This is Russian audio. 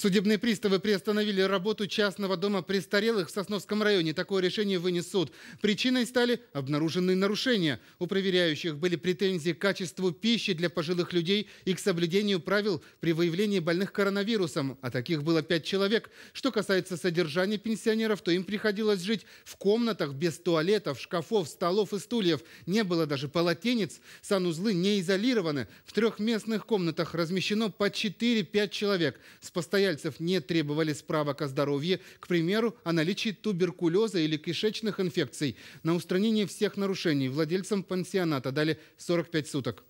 Судебные приставы приостановили работу частного дома престарелых в Сосновском районе. Такое решение вынес суд. Причиной стали обнаруженные нарушения. У проверяющих были претензии к качеству пищи для пожилых людей и к соблюдению правил при выявлении больных коронавирусом. А таких было пять человек. Что касается содержания пенсионеров, то им приходилось жить в комнатах без туалетов, шкафов, столов и стульев. Не было даже полотенец. Санузлы не изолированы. В трехместных комнатах размещено по 4-5 человек. С постоянным постояльцев не требовали справок о здоровье, к примеру, о наличии туберкулеза или кишечных инфекций. На устранение всех нарушений владельцам пансионата дали 45 суток.